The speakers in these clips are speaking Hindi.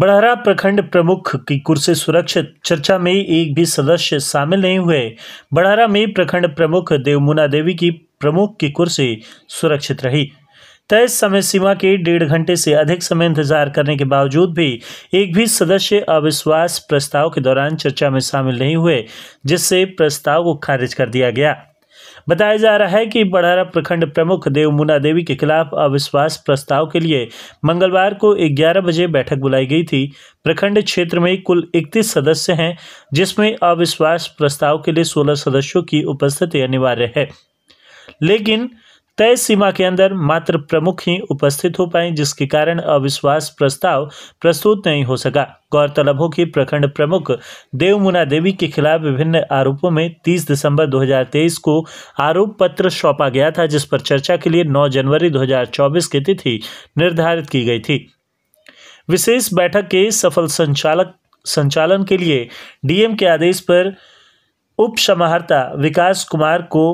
बड़हरा प्रखंड प्रमुख की कुर्सी सुरक्षित चर्चा में एक भी सदस्य शामिल नहीं हुए बड़हरा में प्रखंड प्रमुख देवमुना देवी की प्रमुख की कुर्सी सुरक्षित रही तय समय सीमा के डेढ़ घंटे से अधिक समय इंतजार करने के बावजूद भी एक भी सदस्य अविश्वास प्रस्ताव के दौरान चर्चा में शामिल नहीं हुए जिससे प्रस्ताव को खारिज कर दिया गया बताया जा रहा है कि बड़हरा प्रखंड प्रमुख देवमुना देवी के खिलाफ अविश्वास प्रस्ताव के लिए मंगलवार को 11 बजे बैठक बुलाई गई थी प्रखंड क्षेत्र में कुल 31 सदस्य हैं जिसमें अविश्वास प्रस्ताव के लिए 16 सदस्यों की उपस्थिति अनिवार्य है लेकिन तय सीमा के अंदर मात्र प्रमुख ही उपस्थित हो पाए जिसके कारण अविश्वास प्रस्ताव प्रस्तुत नहीं हो सका गौरतलब हो कि प्रखंड प्रमुख देवमुना देवी के खिलाफ विभिन्न आरोपों में 30 दिसंबर 2023 को आरोप पत्र सौंपा गया था जिस पर चर्चा के लिए 9 जनवरी 2024 की तिथि निर्धारित की गई थी विशेष बैठक के सफल संचालक संचालन के लिए डीएम के आदेश पर उप समाहर्ता विकास कुमार को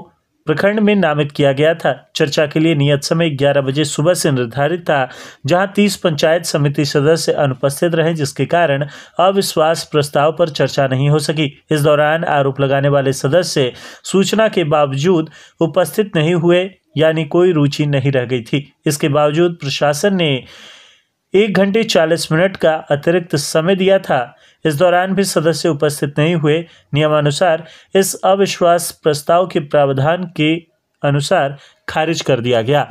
प्रखंड में नामित किया गया था चर्चा के लिए नियत समय 11 बजे सुबह से निर्धारित था जहां 30 पंचायत समिति सदस्य अनुपस्थित रहे जिसके कारण अविश्वास प्रस्ताव पर चर्चा नहीं हो सकी इस दौरान आरोप लगाने वाले सदस्य सूचना के बावजूद उपस्थित नहीं हुए यानी कोई रुचि नहीं रह गई थी इसके बावजूद प्रशासन ने एक घंटे चालीस मिनट का अतिरिक्त समय दिया था इस दौरान भी सदस्य उपस्थित नहीं हुए नियमानुसार इस अविश्वास प्रस्ताव के प्रावधान के अनुसार खारिज कर दिया गया